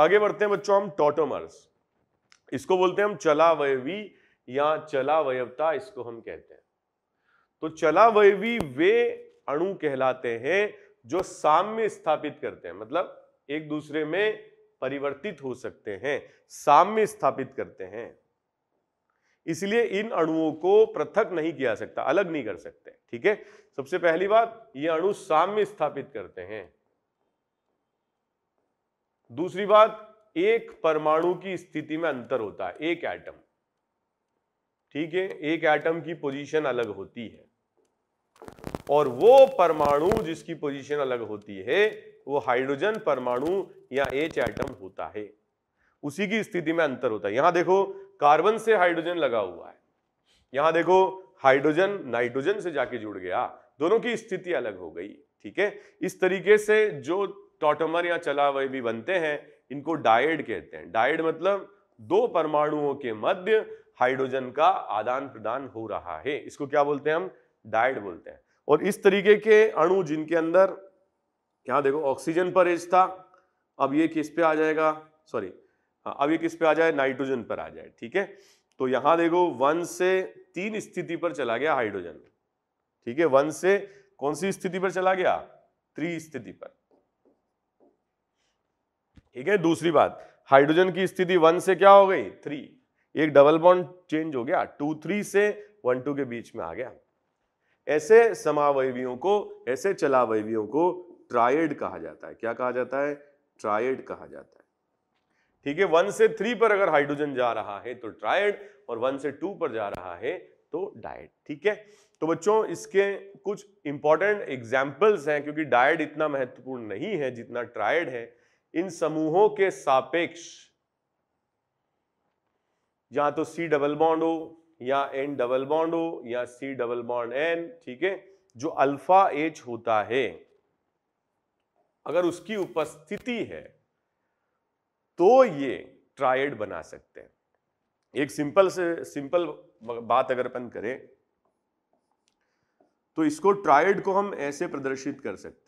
आगे बढ़ते हैं बच्चों हम टोटोमर्स इसको बोलते हैं हम चलावयवी या चलावयवता इसको हम कहते हैं तो चलावयवी वे अणु कहलाते हैं जो साम्य स्थापित करते हैं मतलब एक दूसरे में परिवर्तित हो सकते हैं साम्य स्थापित करते हैं इसलिए इन अणुओं को पृथक नहीं किया सकता अलग नहीं कर सकते ठीक है सबसे पहली बात ये अणु साम्य स्थापित करते हैं दूसरी बात एक परमाणु की स्थिति में अंतर होता है एक एटम ठीक है एक एटम की पोजीशन अलग होती है और वो परमाणु जिसकी पोजीशन अलग होती है वो हाइड्रोजन परमाणु या एच एटम होता है उसी की स्थिति में अंतर होता है यहां देखो कार्बन से हाइड्रोजन लगा हुआ है यहां देखो हाइड्रोजन नाइट्रोजन से जाके जुड़ गया दोनों की स्थिति अलग हो गई ठीक है इस तरीके से जो टॉटोमर या चलावय भी बनते हैं इनको डायड कहते हैं डायड मतलब दो परमाणुओं के मध्य हाइड्रोजन का आदान प्रदान हो रहा है इसको क्या बोलते हैं हम डायड बोलते हैं और इस तरीके के अणु जिनके अंदर यहां देखो ऑक्सीजन पर एज था अब ये किस पे आ जाएगा सॉरी हाँ, अब ये किस पे आ जाए नाइट्रोजन पर आ जाए ठीक है तो यहां देखो वन से तीन स्थिति पर चला गया हाइड्रोजन ठीक है वन से कौन सी स्थिति पर चला गया त्री स्थिति पर ठीक है दूसरी बात हाइड्रोजन की स्थिति वन से क्या हो गई थ्री एक डबल बॉन्ड चेंज हो गया टू थ्री से वन टू के बीच में आ गया ऐसे समावयवियों को ऐसे चलावयवियों को ट्रायड कहा जाता है क्या कहा जाता है ट्रायड कहा जाता है ठीक है वन से थ्री पर अगर हाइड्रोजन जा रहा है तो ट्रायड और वन से टू पर जा रहा है तो डायड ठीक है तो बच्चों इसके कुछ इंपॉर्टेंट एग्जाम्पल्स हैं क्योंकि डायड इतना महत्वपूर्ण नहीं है जितना ट्रायड है इन समूहों के सापेक्ष या तो सी डबल बॉन्ड हो या एन डबल बॉन्ड हो या सी डबल बॉन्ड एन ठीक है जो अल्फा एच होता है अगर उसकी उपस्थिति है तो ये ट्रायड बना सकते हैं एक सिंपल से सिंपल बात अगर अपन करें तो इसको ट्रायड को हम ऐसे प्रदर्शित कर सकते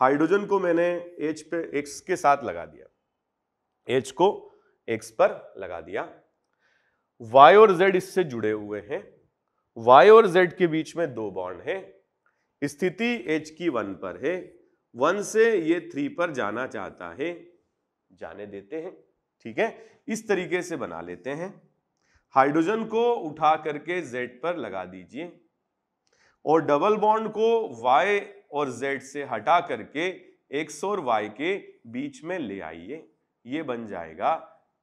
हाइड्रोजन को मैंने एच पे एक्स के साथ लगा दिया एच को एक्स पर लगा दिया वाई और जेड इससे जुड़े हुए हैं वाई और जेड के बीच में दो बॉन्ड है स्थिति एच की वन पर है वन से ये थ्री पर जाना चाहता है जाने देते हैं ठीक है इस तरीके से बना लेते हैं हाइड्रोजन को उठा करके जेड पर लगा दीजिए और डबल बॉन्ड को वाई और z से हटा करके x और y के बीच में ले आइए ये बन जाएगा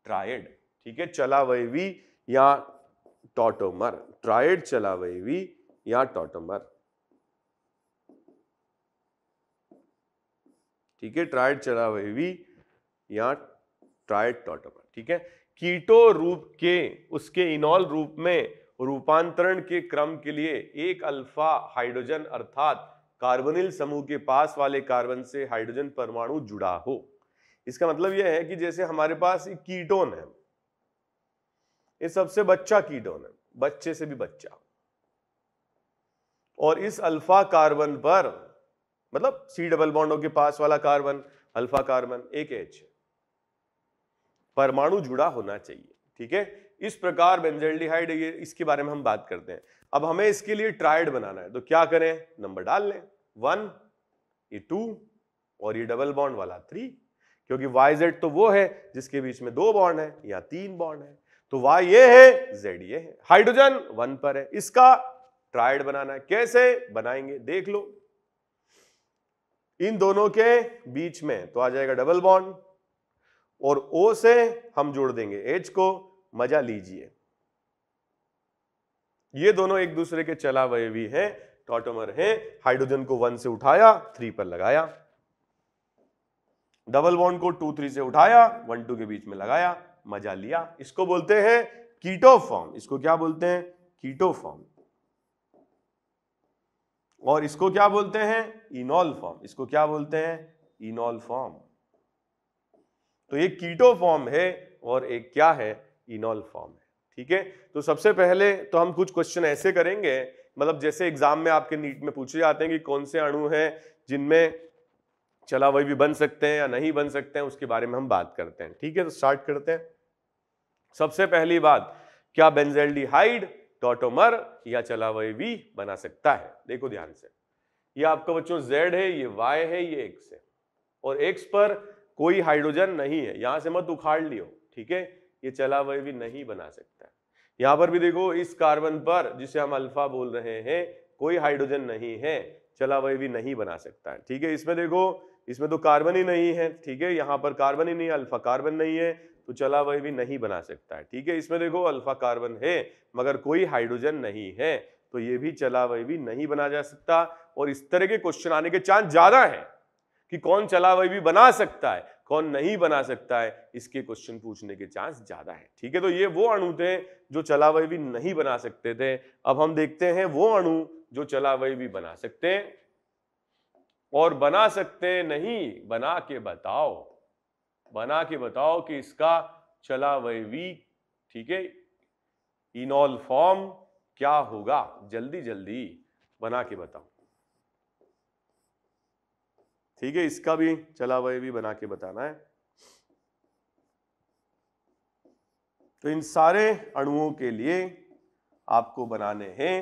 ट्रायड ठीक है चलावयवी या टोटोमर ट्रायड चलावयवी या टोटोमर ठीक है ट्रायड चलावयवी या ट्रायड टॉटोमर ठीक है कीटो रूप के उसके इनॉल रूप में रूपांतरण के क्रम के लिए एक अल्फा हाइड्रोजन अर्थात कार्बनिल समूह के पास वाले कार्बन से हाइड्रोजन परमाणु जुड़ा हो इसका मतलब यह है कि जैसे हमारे पास कीटोन है ये सबसे बच्चा कीटोन है बच्चे से भी बच्चा और इस अल्फा कार्बन पर मतलब सी डबल बॉन्डो के पास वाला कार्बन अल्फा कार्बन एक एच परमाणु जुड़ा होना चाहिए ठीक है इस प्रकार बेंजेल्डिहाइड ये इसके बारे में हम बात करते हैं अब हमें इसके लिए ट्रायड बनाना है तो क्या करें नंबर डाल लें वन ये टू और ये डबल बॉन्ड वाला थ्री क्योंकि वाई जेड तो वो है जिसके बीच में दो बॉन्ड है या तीन बॉन्ड है तो वाई ये है जेड ये है हाइड्रोजन वन पर है इसका ट्राइड बनाना है कैसे बनाएंगे देख लो इन दोनों के बीच में तो आ जाएगा डबल बॉन्ड और ओ से हम जोड़ देंगे एच को मजा लीजिए ये दोनों एक दूसरे के चला हुए भी हैं टॉटोमर है हाइड्रोजन को वन से उठाया थ्री पर लगाया डबल बॉन्ड को टू थ्री से उठाया वन टू के बीच में लगाया मजा लिया इसको बोलते हैं कीटो फॉर्म इसको क्या बोलते हैं कीटो फॉर्म और इसको क्या बोलते हैं इनॉल फॉर्म इसको क्या बोलते हैं इनॉल फॉर्म तो ये कीटो फॉर्म है और एक क्या है इनॉल फॉर्म है ठीक है तो सबसे पहले तो हम कुछ क्वेश्चन ऐसे करेंगे मतलब जैसे एग्जाम में आपके नीट में पूछे जाते हैं कि कौन से अणु हैं जिनमें चला वही भी बन सकते हैं या नहीं बन सकते हैं उसके बारे में हम बात करते हैं ठीक है तो स्टार्ट करते हैं सबसे पहली बात क्या बेंजेल्डिहाइड टॉटोमर या चलावय भी बना सकता है देखो ध्यान से ये आपका बच्चों जेड है ये वाई है ये एक्स है और एक्स पर कोई हाइड्रोजन नहीं है यहां से मत उखाड़ लियो ठीक है ये चलावय भी नहीं बना सकता यहाँ पर भी देखो इस कार्बन पर जिसे हम अल्फा बोल रहे हैं कोई हाइड्रोजन नहीं है चला वह भी नहीं बना सकता है ठीक है इसमें देखो इसमें तो कार्बन ही नहीं है ठीक है यहाँ पर कार्बन ही नहीं है अल्फा कार्बन नहीं है तो चला वह भी नहीं बना सकता है ठीक है इसमें देखो अल्फा कार्बन है मगर कोई हाइड्रोजन नहीं है तो ये भी चला वह भी नहीं बना जा सकता और इस तरह के क्वेश्चन आने के चांस ज्यादा है कि कौन चला वह भी बना सकता है कौन नहीं बना सकता है इसके क्वेश्चन पूछने के चांस ज़्यादा है ठीक है तो ये वो अणु थे जो चलावय भी नहीं बना सकते थे अब हम देखते हैं वो अणु जो चलावय भी बना सकते और बना सकते नहीं बना के बताओ बना के बताओ कि इसका भी ठीक है इनॉल फॉर्म क्या होगा जल्दी जल्दी बना के बताओ ठीक है इसका भी चला हुआ भी बना के बताना है तो इन सारे अणुओं के लिए आपको बनाने हैं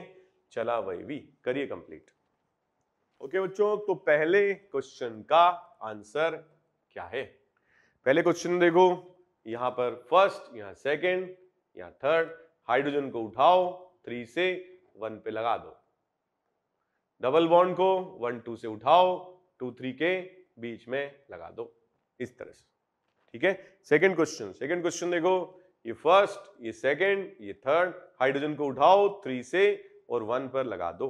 चला वैवी करिए कंप्लीट ओके बच्चों तो पहले क्वेश्चन का आंसर क्या है पहले क्वेश्चन देखो यहां पर फर्स्ट यहां सेकंड यहां थर्ड हाइड्रोजन को उठाओ थ्री से वन पे लगा दो डबल बॉन्ड को वन टू से उठाओ टू थ्री के बीच में लगा दो इस तरह से ठीक है सेकेंड क्वेश्चन सेकेंड क्वेश्चन देखो ये फर्स्ट ये सेकेंड ये थर्ड हाइड्रोजन को उठाओ थ्री से और वन पर लगा दो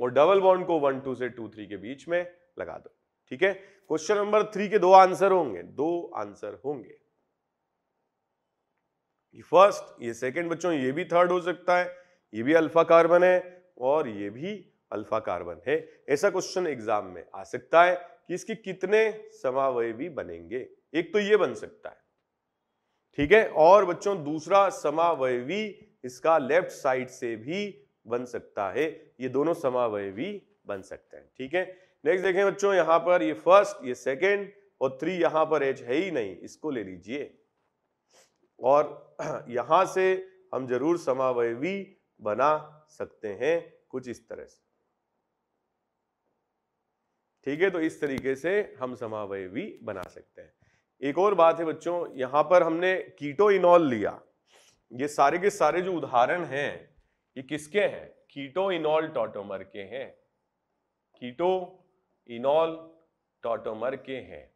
और डबल बॉन्ड को वन टू से टू थ्री के बीच में लगा दो ठीक है क्वेश्चन नंबर थ्री के दो आंसर होंगे दो आंसर होंगे ये फर्स्ट ये सेकंड बच्चों ये भी थर्ड हो सकता है ये भी अल्फा कार्बन है और ये भी अल्फा कार्बन है ऐसा क्वेश्चन एग्जाम में आ सकता है कि इसके कितने समावय भी बनेंगे एक तो ये बन सकता है ठीक है और बच्चों दूसरा समावय भी इसका लेफ्ट साइड से भी बन सकता है ये दोनों समावय भी बन सकते हैं ठीक है नेक्स्ट देखें बच्चों यहां पर ये फर्स्ट ये सेकेंड और थ्री यहां पर एच है ही नहीं इसको ले लीजिए और यहां से हम जरूर समावयवी बना सकते हैं कुछ इस तरह से ठीक है तो इस तरीके से हम समावय भी बना सकते हैं एक और बात है बच्चों यहाँ पर हमने कीटो इनॉल लिया ये सारे के सारे जो उदाहरण हैं ये किसके हैं कीटो इनॉल टॉटोमर के हैं कीटो इनॉल टॉटोमर के हैं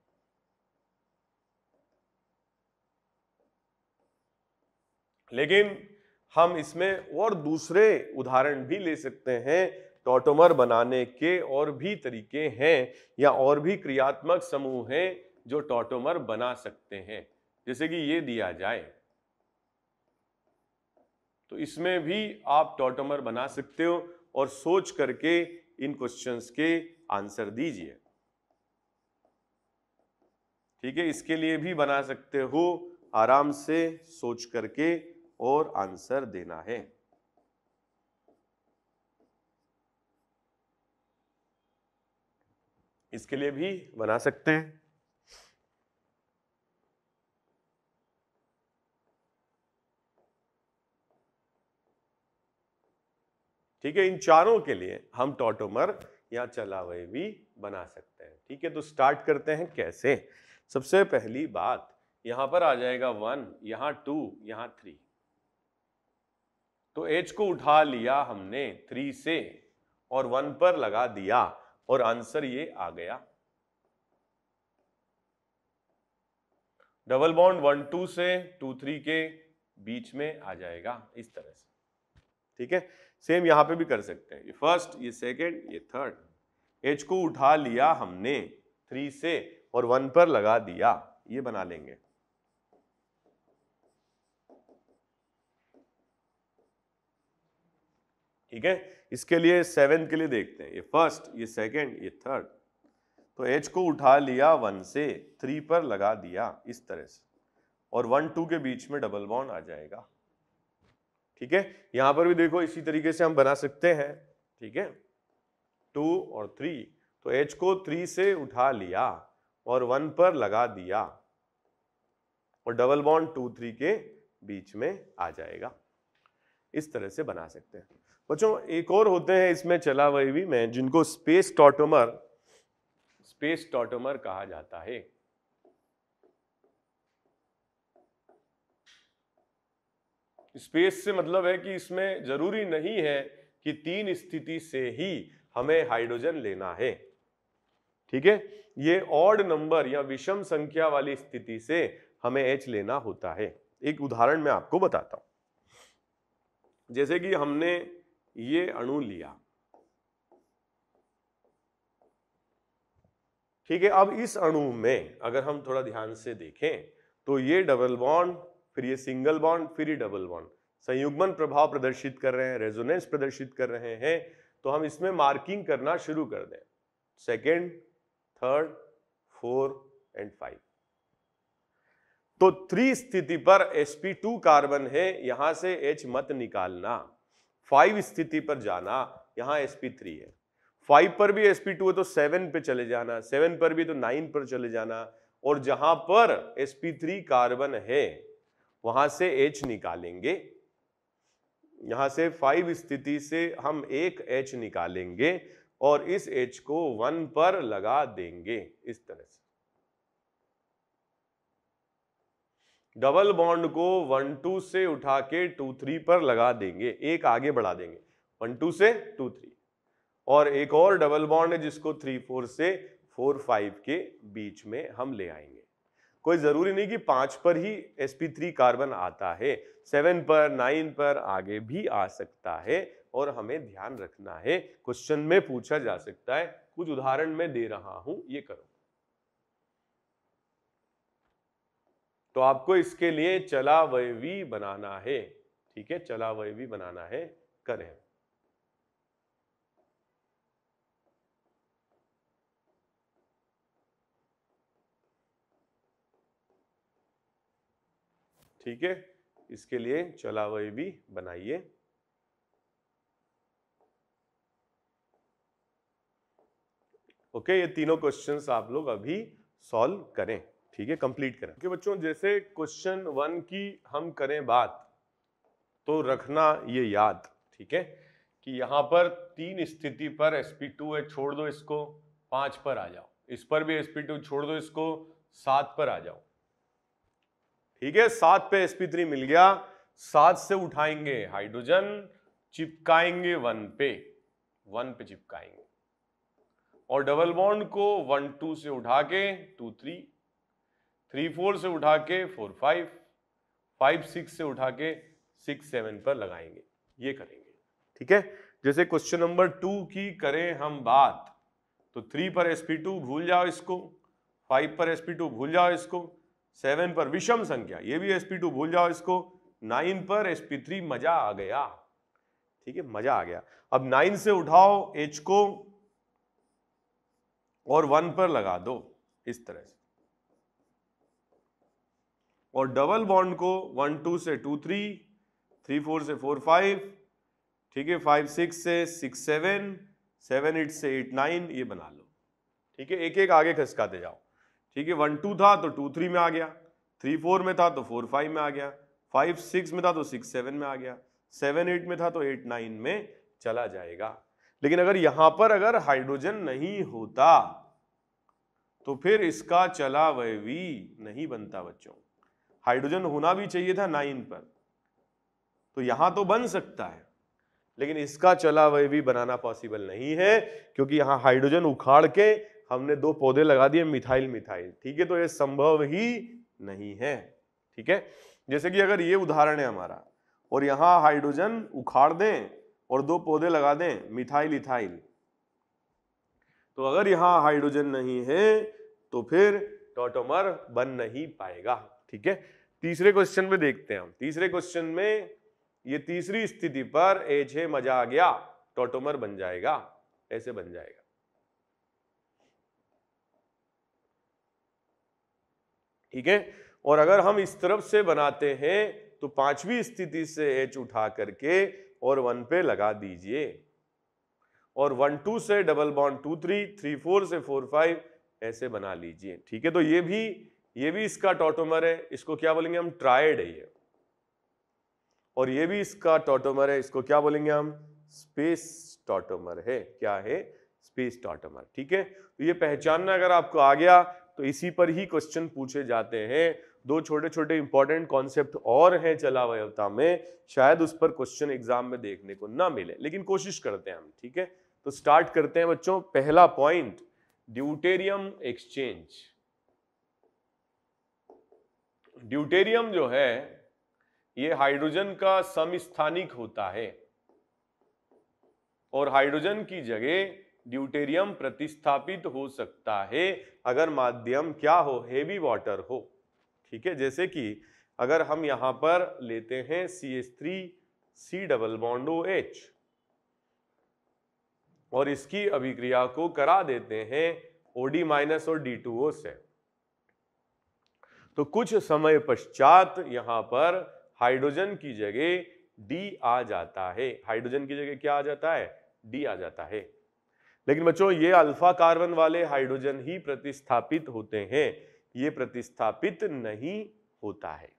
लेकिन हम इसमें और दूसरे उदाहरण भी ले सकते हैं टोटोमर बनाने के और भी तरीके हैं या और भी क्रियात्मक समूह हैं जो टॉटोमर बना सकते हैं जैसे कि ये दिया जाए तो इसमें भी आप टोटोमर बना सकते हो और सोच करके इन क्वेश्चंस के आंसर दीजिए ठीक है इसके लिए भी बना सकते हो आराम से सोच करके और आंसर देना है इसके लिए भी बना सकते हैं ठीक है इन चारों के लिए हम टोटोमर या चलावे भी बना सकते हैं ठीक है तो स्टार्ट करते हैं कैसे सबसे पहली बात यहां पर आ जाएगा वन यहां टू यहां थ्री तो एच को उठा लिया हमने थ्री से और वन पर लगा दिया और आंसर ये आ गया डबल बॉन्ड वन टू से टू थ्री के बीच में आ जाएगा इस तरह से ठीक है सेम यहां पे भी कर सकते हैं ये फर्स्ट ये सेकंड ये थर्ड एच को उठा लिया हमने थ्री से और वन पर लगा दिया ये बना लेंगे ठीक है इसके लिए सेवेंथ के लिए देखते हैं ये फर्स्ट ये सेकंड ये थर्ड तो एच को उठा लिया वन से थ्री पर लगा दिया इस तरह से और वन टू के बीच में डबल बॉन्ड आ जाएगा ठीक है यहां पर भी देखो इसी तरीके से हम बना सकते हैं ठीक है टू और थ्री तो एच को थ्री से उठा लिया और वन पर लगा दिया और डबल बॉन्ड टू थ्री के बीच में आ जाएगा इस तरह से बना सकते हैं बच्चों एक और होते हैं इसमें चला वही मैं जिनको स्पेस टॉटोमर स्पेस टॉटोमर कहा जाता है स्पेस से मतलब है कि इसमें जरूरी नहीं है कि तीन स्थिति से ही हमें हाइड्रोजन लेना है ठीक है ये ऑड नंबर या विषम संख्या वाली स्थिति से हमें एच लेना होता है एक उदाहरण मैं आपको बताता हूं जैसे कि हमने ये अणु लिया ठीक है अब इस अणु में अगर हम थोड़ा ध्यान से देखें तो ये डबल बॉन्ड फिर ये सिंगल बॉन्ड फिर ये डबल बॉन्ड संयुग्मन प्रभाव प्रदर्शित कर रहे हैं रेजोनेंस प्रदर्शित कर रहे हैं तो हम इसमें मार्किंग करना शुरू कर दें second third four and five तो थ्री स्थिति पर sp2 कार्बन है यहां से H मत निकालना फाइव स्थिति पर जाना यहाँ एस पी थ्री है फाइव पर भी एस पी टू है तो सेवन पे चले जाना सेवन पर भी तो नाइन पर चले जाना और जहां पर एस पी थ्री कार्बन है वहां से एच निकालेंगे यहां से फाइव स्थिति से हम एक एच निकालेंगे और इस एच को वन पर लगा देंगे इस तरह से डबल बॉन्ड को वन टू से उठा के टू थ्री पर लगा देंगे एक आगे बढ़ा देंगे वन टू से टू थ्री और एक और डबल बॉन्ड है जिसको थ्री फोर से फोर फाइव के बीच में हम ले आएंगे कोई ज़रूरी नहीं कि पांच पर ही sp3 कार्बन आता है सेवन पर नाइन पर आगे भी आ सकता है और हमें ध्यान रखना है क्वेश्चन में पूछा जा सकता है कुछ उदाहरण में दे रहा हूँ ये करो तो आपको इसके लिए चलावयवी बनाना है ठीक है चलावयवी बनाना है करें ठीक है इसके लिए चलावय भी बनाइए ओके ये तीनों क्वेश्चंस आप लोग अभी सॉल्व करें ठीक है कंप्लीट करें कि बच्चों जैसे क्वेश्चन वन की हम करें बात तो रखना ये याद ठीक है कि यहां पर तीन स्थिति पर एस टू है छोड़ दो इसको पांच पर आ जाओ इस पर भी एस टू छोड़ दो इसको सात पर आ जाओ ठीक है सात पे एस थ्री मिल गया सात से उठाएंगे हाइड्रोजन चिपकाएंगे वन पे वन पे चिपकाएंगे और डबल बॉन्ड को वन टू से उठा के टू थ्री थ्री फोर से उठा के फोर फाइव फाइव सिक्स से उठा के सिक्स सेवन पर लगाएंगे ये करेंगे ठीक है जैसे क्वेश्चन नंबर टू की करें हम बात तो थ्री पर एस पी टू भूल जाओ इसको फाइव पर एस पी टू भूल जाओ इसको सेवन पर विषम संख्या ये भी एस पी टू भूल जाओ इसको नाइन पर एस पी थ्री मजा आ गया ठीक है मजा आ गया अब नाइन से उठाओ एच को और वन पर लगा दो इस तरह से और डबल बॉन्ड को वन टू से टू थ्री थ्री फोर से फोर फाइव ठीक है फाइव सिक्स से सिक्स सेवन सेवन एट से एट नाइन ये बना लो ठीक है एक एक आगे खसकाते जाओ ठीक है वन टू था तो टू थ्री में आ गया थ्री फोर में था तो फोर फाइव में आ गया फाइव सिक्स में था तो सिक्स सेवन में आ गया सेवन एट में था तो एट नाइन में चला जाएगा लेकिन अगर यहां पर अगर हाइड्रोजन नहीं होता तो फिर इसका चला वह भी नहीं बनता बच्चों हाइड्रोजन होना भी चाहिए था नाइन पर तो यहां तो बन सकता है लेकिन इसका चला वह भी बनाना पॉसिबल नहीं है क्योंकि यहां हाइड्रोजन उखाड़ के हमने दो पौधे लगा दिए मिथाइल मिथाइल ठीक है तो यह संभव ही नहीं है ठीक है जैसे कि अगर ये उदाहरण है हमारा और यहां हाइड्रोजन उखाड़ दें और दो पौधे लगा दें मिथाइल इथाइल तो अगर यहां हाइड्रोजन नहीं है तो फिर टोटोमर बन नहीं पाएगा ठीक है तीसरे क्वेश्चन में देखते हैं हम तीसरे क्वेश्चन में ये तीसरी स्थिति पर है मजा आ गया टोटोमर बन जाएगा ऐसे बन जाएगा ठीक है और अगर हम इस तरफ से बनाते हैं तो पांचवी स्थिति से एच उठा करके और वन पे लगा दीजिए और वन टू से double bond two three three four से फोर फाइव ऐसे बना लीजिए ठीक है तो ये भी ये भी इसका टोटोमर है इसको क्या बोलेंगे हम ट्राइड है ये और ये भी इसका टोटोमर है इसको क्या बोलेंगे हम स्पेस टॉटोमर है क्या है स्पेस टॉटोमर ठीक है तो ये पहचानना अगर आपको आ गया तो इसी पर ही क्वेश्चन पूछे जाते हैं दो छोटे छोटे इंपॉर्टेंट कॉन्सेप्ट और हैं चलावयवता में शायद उस पर क्वेश्चन एग्जाम में देखने को ना मिले लेकिन कोशिश करते हैं हम ठीक है तो स्टार्ट करते हैं बच्चों पहला पॉइंट ड्यूटेरियम एक्सचेंज ड्यूटेरियम जो है ये हाइड्रोजन का समस्थानिक होता है और हाइड्रोजन की जगह ड्यूटेरियम प्रतिस्थापित हो सकता है अगर माध्यम क्या हो हेवी वाटर हो ठीक है जैसे कि अगर हम यहां पर लेते हैं C S three C double बॉन्डो एच और इसकी अभिक्रिया को करा देते हैं ओडी माइनस और डी टू ओ से तो कुछ समय पश्चात यहाँ पर हाइड्रोजन की जगह डी आ जाता है हाइड्रोजन की जगह क्या आ जाता है डी आ जाता है लेकिन बच्चों ये अल्फा कार्बन वाले हाइड्रोजन ही प्रतिस्थापित होते हैं ये प्रतिस्थापित नहीं होता है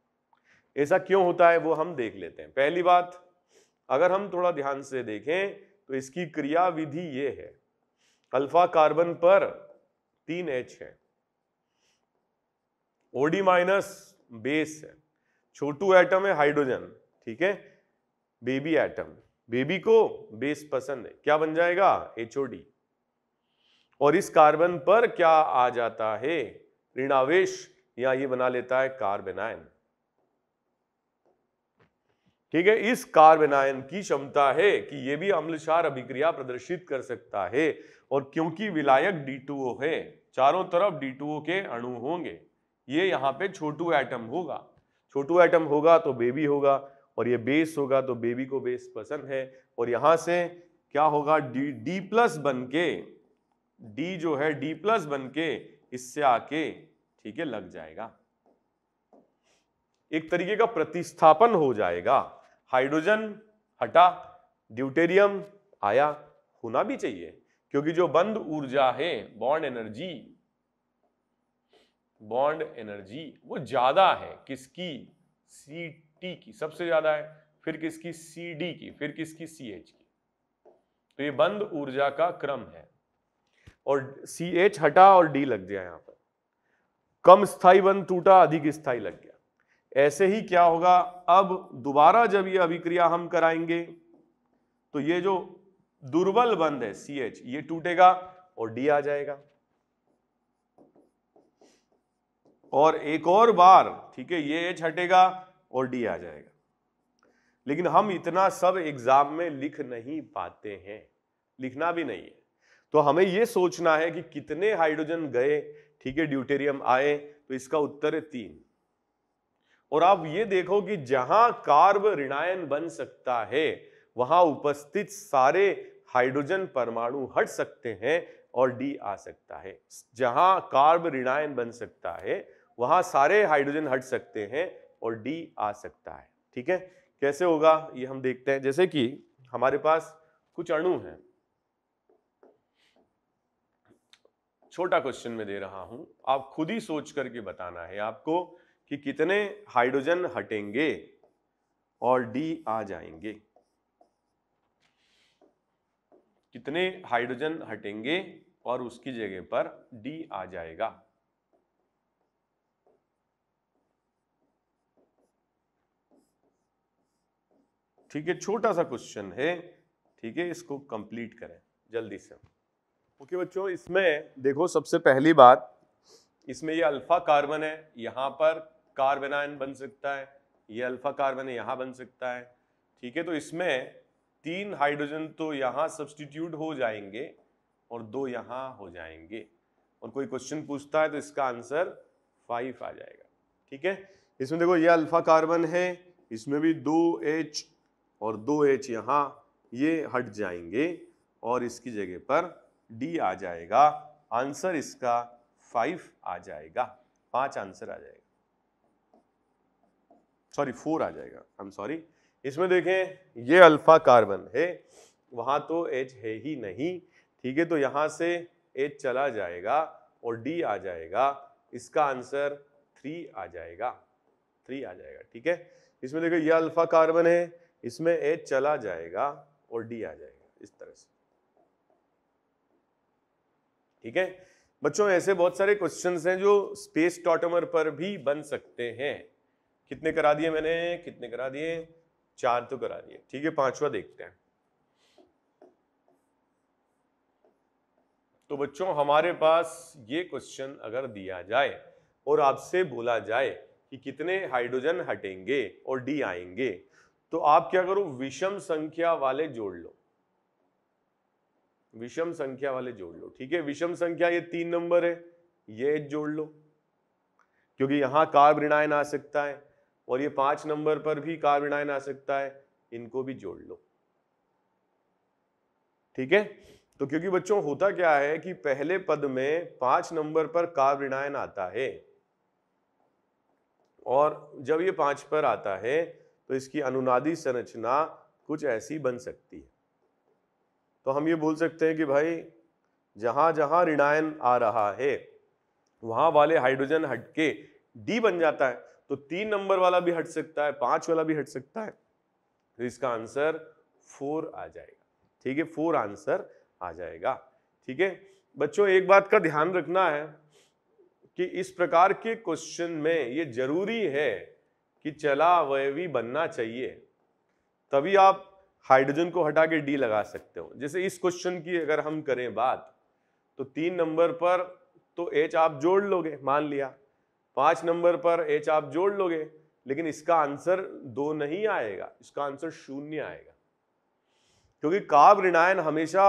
ऐसा क्यों होता है वो हम देख लेते हैं पहली बात अगर हम थोड़ा ध्यान से देखें तो इसकी क्रियाविधि ये है अल्फा कार्बन पर तीन एच है ओडी माइनस बेस है छोटू एटम है हाइड्रोजन ठीक है बेबी एटम बेबी को बेस पसंद है क्या बन जाएगा एचओडी और इस कार्बन पर क्या आ जाता है ऋणावेश या ये बना लेता है कार्बेनायन ठीक है इस कार्बेनायन की क्षमता है कि ये भी अम्लशार अभिक्रिया प्रदर्शित कर सकता है और क्योंकि विलायक D2O है चारों तरफ D2O के अणु होंगे ये यहाँ पे छोटू एटम होगा छोटू एटम होगा तो बेबी होगा और ये बेस होगा तो बेबी को बेस पसंद है और यहाँ से क्या होगा डी डी प्लस बन के डी जो है डी प्लस बन के इससे आके ठीक है लग जाएगा एक तरीके का प्रतिस्थापन हो जाएगा हाइड्रोजन हटा ड्यूटेरियम आया होना भी चाहिए क्योंकि जो बंद ऊर्जा है बॉन्ड एनर्जी बॉन्ड एनर्जी वो ज़्यादा है किसकी सी टी की सबसे ज़्यादा है फिर किसकी सी डी की फिर किसकी सी एच की तो ये बंद ऊर्जा का क्रम है और सी एच हटा और डी लग गया यहाँ पर कम स्थाई बंद टूटा अधिक स्थायी लग गया ऐसे ही क्या होगा अब दोबारा जब ये अभिक्रिया हम कराएंगे तो ये जो दुर्बल बंद है सी एच ये टूटेगा और डी आ जाएगा और एक और बार ठीक है ये एच हटेगा और डी आ जाएगा लेकिन हम इतना सब एग्जाम में लिख नहीं पाते हैं लिखना भी नहीं है तो हमें ये सोचना है कि कितने हाइड्रोजन गए ठीक है ड्यूटेरियम आए तो इसका उत्तर है तीन और आप ये देखो कि जहां कार्ब ऋणायन बन सकता है वहां उपस्थित सारे हाइड्रोजन परमाणु हट सकते हैं और डी आ सकता है जहां कार्ब ऋणायन बन सकता है वहां सारे हाइड्रोजन हट सकते हैं और डी आ सकता है ठीक है कैसे होगा ये हम देखते हैं जैसे कि हमारे पास कुछ अणु हैं छोटा क्वेश्चन में दे रहा हूं आप खुद ही सोच करके बताना है आपको कि कितने हाइड्रोजन हटेंगे और डी आ जाएंगे कितने हाइड्रोजन हटेंगे और उसकी जगह पर डी आ जाएगा ठीक है छोटा सा क्वेश्चन है ठीक है इसको कंप्लीट करें जल्दी से ओके okay, बच्चों इसमें देखो सबसे पहली बात इसमें ये अल्फा कार्बन है यहाँ पर कार्बेनाइन बन सकता है ये अल्फा कार्बन है यहाँ बन सकता है ठीक है तो इसमें तीन हाइड्रोजन तो यहाँ सब्सटीट्यूट हो जाएंगे और दो यहाँ हो जाएंगे और कोई क्वेश्चन पूछता है तो इसका आंसर फाइव आ जाएगा ठीक है इसमें देखो ये अल्फा कार्बन है इसमें भी दो एच और दो एच यहाँ ये हट जाएंगे और इसकी जगह पर डी आ जाएगा आंसर इसका फाइव आ जाएगा पांच आंसर आ जाएगा सॉरी फोर आ जाएगा आई एम सॉरी इसमें देखें ये अल्फा कार्बन है वहां तो एच है ही नहीं ठीक है तो यहां से एच चला जाएगा और डी आ जाएगा इसका आंसर थ्री आ जाएगा थ्री आ जाएगा ठीक है इसमें देखो यह अल्फा कार्बन है इसमें ए चला जाएगा और डी आ जाएगा इस तरह से ठीक है बच्चों ऐसे बहुत सारे क्वेश्चंस हैं जो स्पेस टॉटमर पर भी बन सकते हैं कितने करा दिए मैंने कितने करा दिए चार तो करा दिए ठीक है पांचवा देखते हैं तो बच्चों हमारे पास ये क्वेश्चन अगर दिया जाए और आपसे बोला जाए कि कितने हाइड्रोजन हटेंगे और डी आएंगे तो आप क्या करो विषम संख्या वाले जोड़ लो विषम संख्या वाले जोड़ लो ठीक है विषम संख्या ये तीन नंबर है ये एक जोड़ लो क्योंकि यहां कार्ब ऋणायन आ सकता है और ये पांच नंबर पर भी कार्ब ऋणायन आ सकता है इनको भी जोड़ लो ठीक है तो क्योंकि बच्चों होता क्या है कि पहले पद में पांच नंबर पर कार्ब ऋणायन आता है और जब ये पांच पर आता है तो इसकी अनुनादी संरचना कुछ ऐसी बन सकती है तो हम ये बोल सकते हैं कि भाई जहां जहां ऋणायन आ रहा है वहां वाले हाइड्रोजन हटके डी बन जाता है तो तीन नंबर वाला भी हट सकता है पांच वाला भी हट सकता है तो इसका आंसर फोर आ जाएगा ठीक है फोर आंसर आ जाएगा ठीक है बच्चों एक बात का ध्यान रखना है कि इस प्रकार के क्वेश्चन में ये जरूरी है कि चला अवयवी बनना चाहिए तभी आप हाइड्रोजन को हटा के डी लगा सकते हो जैसे इस क्वेश्चन की अगर हम करें बात तो तीन नंबर पर तो एच आप जोड़ लोगे मान लिया पांच नंबर पर एच आप जोड़ लोगे लेकिन इसका आंसर दो नहीं आएगा इसका आंसर शून्य आएगा क्योंकि कार्ब ऋणायन हमेशा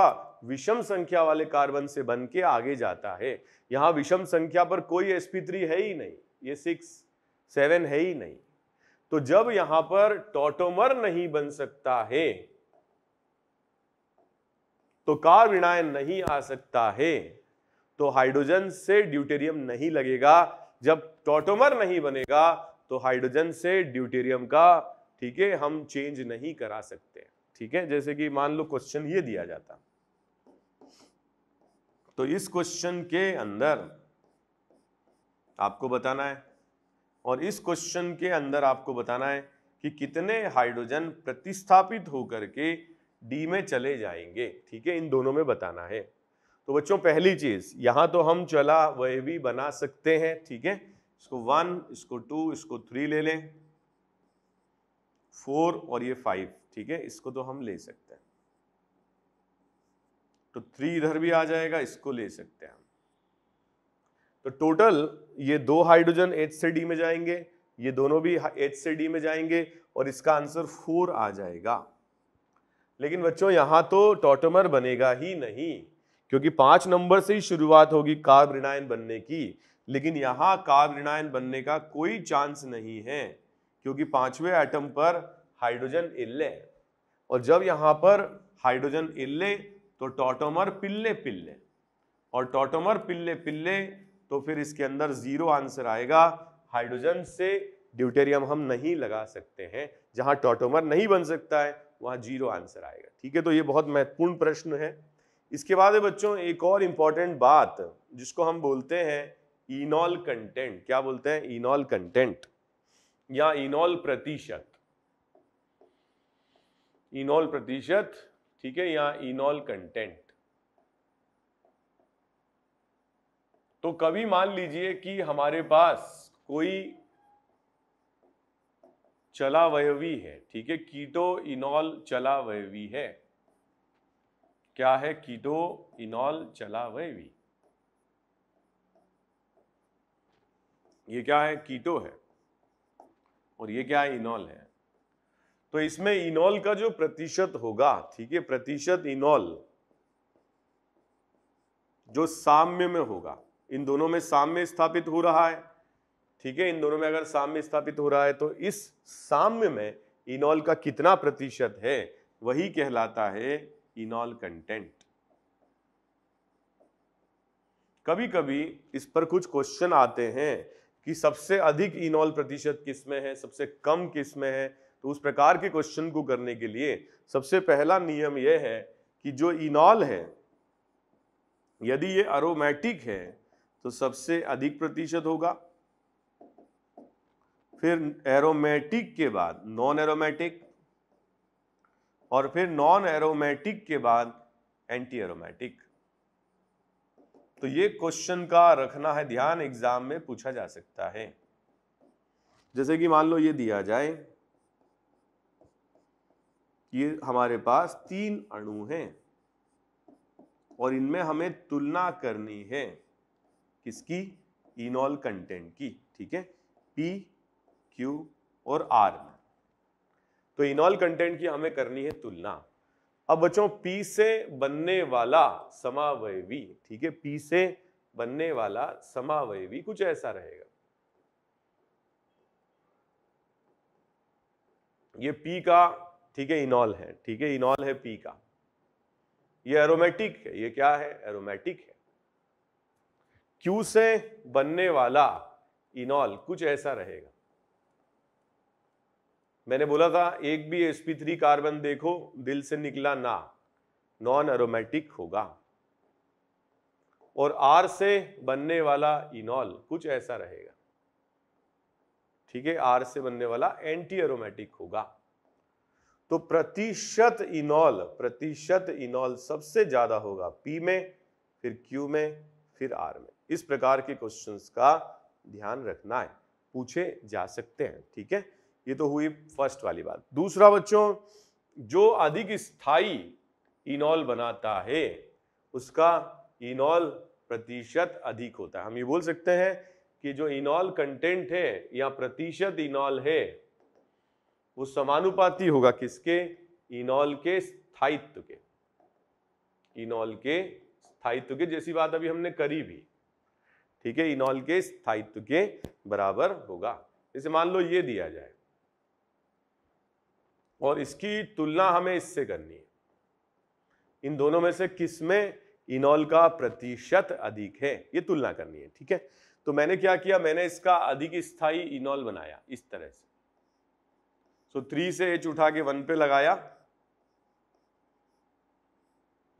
विषम संख्या वाले कार्बन से बन के आगे जाता है यहाँ विषम संख्या पर कोई एसपी है ही नहीं ये सिक्स सेवन है ही नहीं तो जब यहां पर टोटोमर नहीं बन सकता है तो कार्बनायन नहीं आ सकता है तो हाइड्रोजन से ड्यूटेरियम नहीं लगेगा जब टॉटोमर नहीं बनेगा तो हाइड्रोजन से ड्यूटेरियम का ठीक है हम चेंज नहीं करा सकते ठीक है जैसे कि मान लो क्वेश्चन ये दिया जाता तो इस क्वेश्चन के अंदर आपको बताना है और इस क्वेश्चन के अंदर आपको बताना है कि कितने हाइड्रोजन प्रतिस्थापित होकर के डी में चले जाएंगे ठीक है इन दोनों में बताना है तो बच्चों पहली चीज़ यहां तो हम चला वह भी बना सकते हैं ठीक है इसको वन इसको टू इसको थ्री ले लें फोर और ये फाइव ठीक है इसको तो हम ले सकते हैं तो थ्री इधर भी आ जाएगा इसको ले सकते हैं हम तो टोटल ये दो हाइड्रोजन एच से डी में जाएंगे ये दोनों भी एच से डी में जाएंगे और इसका आंसर फोर आ जाएगा लेकिन बच्चों यहाँ तो टोटोमर बनेगा ही नहीं क्योंकि पाँच नंबर से ही शुरुआत होगी कार्ब रिनायन बनने की लेकिन यहाँ कार्ब रिनायन बनने का कोई चांस नहीं है क्योंकि पांचवें एटम पर हाइड्रोजन इल्ले और जब यहाँ पर हाइड्रोजन इल्ले तो टोटोमर पिल्ले पिल्ले और टोटोमर पिल्ले पिल्ले तो फिर इसके अंदर ज़ीरो आंसर आएगा हाइड्रोजन से ड्यूटेरियम हम नहीं लगा सकते हैं जहां टॉटोमर नहीं बन सकता है वहां जीरो आंसर आएगा ठीक है तो ये बहुत महत्वपूर्ण प्रश्न है इसके बाद है बच्चों एक और इंपॉर्टेंट बात जिसको हम बोलते हैं इनॉल कंटेंट क्या बोलते हैं इनॉल कंटेंट या इनॉल प्रतिशत इनॉल प्रतिशत ठीक है या इनॉल कंटेंट तो कभी मान लीजिए कि हमारे पास कोई चलावयवी है ठीक है कीटो इनॉल चलावयवी है क्या है कीटो इनॉल चलावयवी ये क्या है कीटो है और ये क्या है इनॉल है तो इसमें इनॉल का जो प्रतिशत होगा ठीक है प्रतिशत इनॉल जो साम्य में होगा इन दोनों में साम्य स्थापित हो रहा है ठीक है इन दोनों में अगर साम्य स्थापित हो रहा है तो इस साम्य में इनॉल का कितना प्रतिशत है वही कहलाता है इनॉल कंटेंट कभी कभी इस पर कुछ क्वेश्चन आते हैं कि सबसे अधिक इनॉल प्रतिशत किस में है सबसे कम किस में है तो उस प्रकार के क्वेश्चन को करने के लिए सबसे पहला नियम यह है कि जो इनॉल है यदि ये अरोमेटिक है तो सबसे अधिक प्रतिशत होगा फिर एरोमेटिक के बाद नॉन एरोमेटिक और फिर नॉन एरोमेटिक के बाद एंटी एरोमेटिक तो ये क्वेश्चन का रखना है ध्यान एग्जाम में पूछा जा सकता है जैसे कि मान लो ये दिया जाए ये हमारे पास तीन अणु हैं और इनमें हमें तुलना करनी है किसकी इनॉल कंटेंट की ठीक है पी क्यू और आर में तो इनॉल कंटेंट की हमें करनी है तुलना अब बच्चों पी से बनने वाला समावयवी ठीक है पी से बनने वाला समावयवी कुछ ऐसा रहेगा ये पी का ठीक है इनॉल है ठीक है इनॉल है पी का ये एरोमेटिक है ये क्या है एरोमेटिक है क्यू से बनने वाला इनॉल कुछ ऐसा रहेगा मैंने बोला था एक भी sp3 कार्बन देखो दिल से निकला ना नॉन एरोमेटिक होगा और R से बनने वाला इनॉल कुछ ऐसा रहेगा ठीक है R से बनने वाला एंटी एरोमेटिक होगा तो प्रतिशत इनॉल प्रतिशत इनॉल सबसे ज्यादा होगा P में फिर Q में फिर R में इस प्रकार के क्वेश्चंस का ध्यान रखना है पूछे जा सकते हैं ठीक है ये तो हुई फर्स्ट वाली बात दूसरा बच्चों जो अधिक स्थायी इनॉल बनाता है उसका इनॉल प्रतिशत अधिक होता है हम ये बोल सकते हैं कि जो इनॉल कंटेंट है या प्रतिशत इनॉल है वो समानुपाती होगा किसके इनॉल के स्थायित्व के इनॉल के स्थायित्व के जैसी बात अभी हमने करी भी ठीक है इनॉल के स्थायित्व के बराबर होगा जैसे मान लो ये दिया जाए और इसकी तुलना हमें इससे करनी है इन दोनों में से किसमें इनॉल का प्रतिशत अधिक है ये तुलना करनी है ठीक है तो मैंने क्या किया मैंने इसका अधिक स्थायी इनॉल बनाया इस तरह से सो थ्री से एच उठा के वन पे लगाया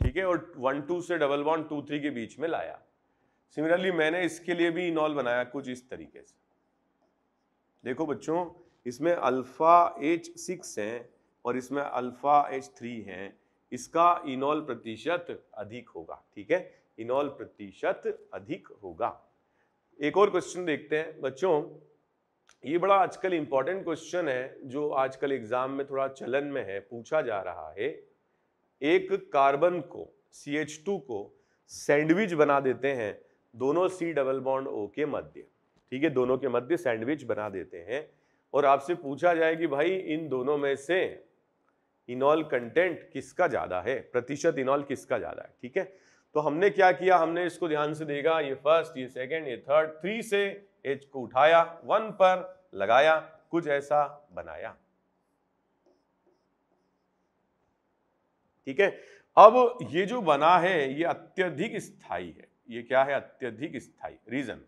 ठीक है और वन टू से डबल वन टू थ्री के बीच में लाया सिमिलरली मैंने इसके लिए भी इनॉल बनाया कुछ इस तरीके से देखो बच्चों इसमें अल्फ़ा एच सिक्स हैं और इसमें अल्फ़ा एच थ्री हैं इसका इनॉल प्रतिशत अधिक होगा ठीक है इनॉल प्रतिशत अधिक होगा एक और क्वेश्चन देखते हैं बच्चों ये बड़ा आजकल इम्पॉर्टेंट क्वेश्चन है जो आजकल एग्जाम में थोड़ा चलन में है पूछा जा रहा है एक कार्बन को सी एच टू को सैंडविच बना देते हैं दोनों सी डबल बॉन्ड ओ के मध्य ठीक है दोनों के मध्य सैंडविच बना देते हैं और आपसे पूछा जाए कि भाई इन दोनों में से इनॉल कंटेंट किसका ज़्यादा है प्रतिशत इनॉल किसका ज़्यादा है ठीक है तो हमने क्या किया हमने इसको ध्यान से देखा ये फर्स्ट ये सेकंड ये थर्ड थ्री से एच को उठाया वन पर लगाया कुछ ऐसा बनाया ठीक है अब ये जो बना है ये अत्यधिक स्थायी है ये क्या है अत्यधिक स्थाई रीजन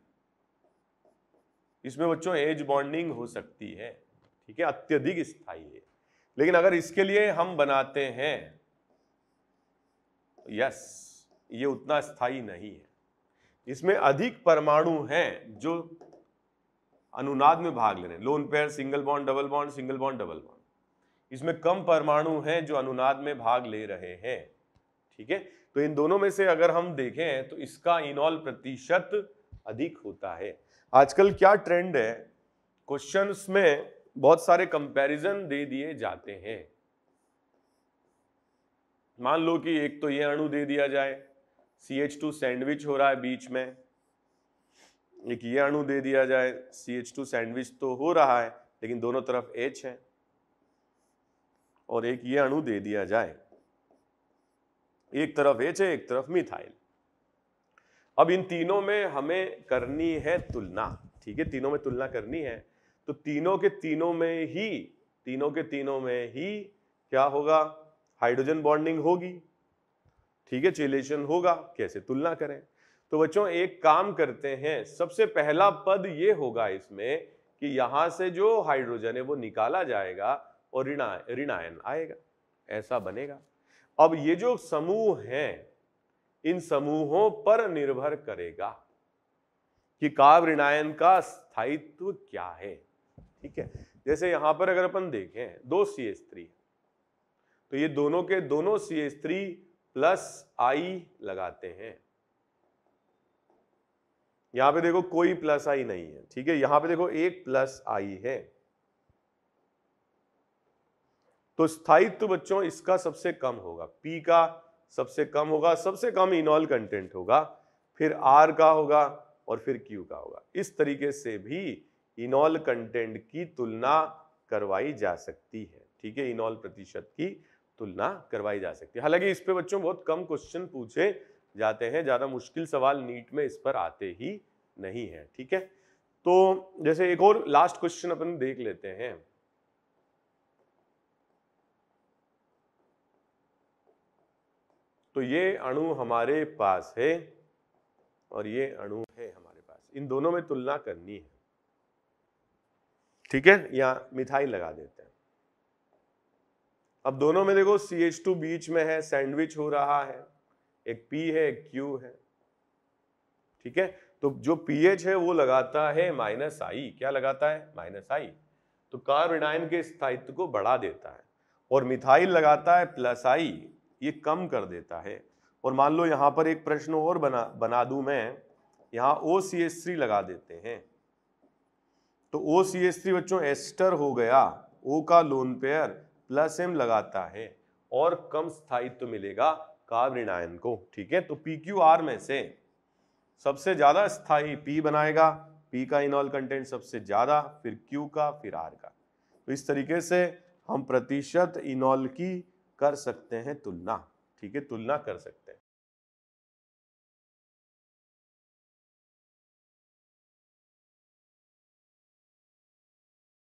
इसमें बच्चों एज बॉन्डिंग हो सकती है ठीक है अत्यधिक स्थाई है लेकिन अगर इसके लिए हम बनाते हैं यस ये उतना स्थाई नहीं है इसमें अधिक परमाणु हैं जो अनुनाद में भाग ले रहे हैं lone pair single bond double bond single bond double bond इसमें कम परमाणु हैं जो अनुनाद में भाग ले रहे हैं ठीक है तो इन दोनों में से अगर हम देखें तो इसका इनॉल प्रतिशत अधिक होता है आजकल क्या ट्रेंड है क्वेश्चंस में बहुत सारे कंपैरिजन दे दिए जाते हैं मान लो कि एक तो ये अणु दे दिया जाए सी एच टू सैंडविच हो रहा है बीच में एक ये अणु दे दिया जाए सी एच टू सैंडविच तो हो रहा है लेकिन दोनों तरफ एच है और एक ये अणु दे दिया जाए एक तरफ एच है एक तरफ मिथाइल अब इन तीनों में हमें करनी है तुलना ठीक है तीनों में तुलना करनी है तो तीनों के तीनों में ही तीनों के तीनों में ही क्या होगा हाइड्रोजन बॉन्डिंग होगी ठीक है चिलेशन होगा कैसे तुलना करें तो बच्चों एक काम करते हैं सबसे पहला पद ये होगा इसमें कि यहां से जो हाइड्रोजन है वो निकाला जाएगा और ऋणायन आएगा ऐसा बनेगा अब ये जो समूह हैं इन समूहों पर निर्भर करेगा कि ऋणायन का स्थायित्व क्या है ठीक है जैसे यहां पर अगर अपन देखें दो सी एस थ्री तो ये दोनों के दोनों C S three plus I लगाते हैं यहां पे देखो कोई प्लस आई नहीं है ठीक है यहां पे देखो एक प्लस आई है तो स्थायित्व बच्चों इसका सबसे कम होगा पी का सबसे कम होगा सबसे कम इनॉल कंटेंट होगा फिर आर का होगा और फिर क्यू का होगा इस तरीके से भी इनॉल कंटेंट की तुलना करवाई जा सकती है ठीक है इनॉल प्रतिशत की तुलना करवाई जा सकती है हालांकि इस पे बच्चों बहुत कम क्वेश्चन पूछे जाते हैं ज़्यादा मुश्किल सवाल नीट में इस पर आते ही नहीं है ठीक है तो जैसे एक और लास्ट क्वेश्चन अपन देख लेते हैं तो ये अणु हमारे पास है और ये अणु है हमारे पास इन दोनों में तुलना करनी है ठीक है या मिठाई लगा देते हैं अब दोनों में देखो सी एच टू बीच में है सैंडविच हो रहा है एक पी है एक क्यू है ठीक है तो जो पीएच है वो लगाता है माइनस आई क्या लगाता है माइनस आई तो कार्बेडाइन के स्थायित्व को बढ़ा देता है और मिथाइल लगाता है प्लस आई ये कम कर देता है और मान लो यहाँ पर एक प्रश्न और बना बना दूँ मैं यहाँ ओ सी एस थ्री लगा देते हैं तो ओ सी एस थ्री बच्चों एस्टर हो गया ओ का लोन पेयर प्लस एम लगाता है और कम स्थायित्व तो मिलेगा कार्बनिडायन को ठीक है तो पी क्यू आर में से सबसे ज़्यादा स्थायी पी बनाएगा पी का इनऑल कंटेंट सबसे ज़्यादा फिर क्यू का फिर आर का तो इस तरीके से हम प्रतिशत इनॉल की कर सकते हैं तुलना ठीक है तुलना कर सकते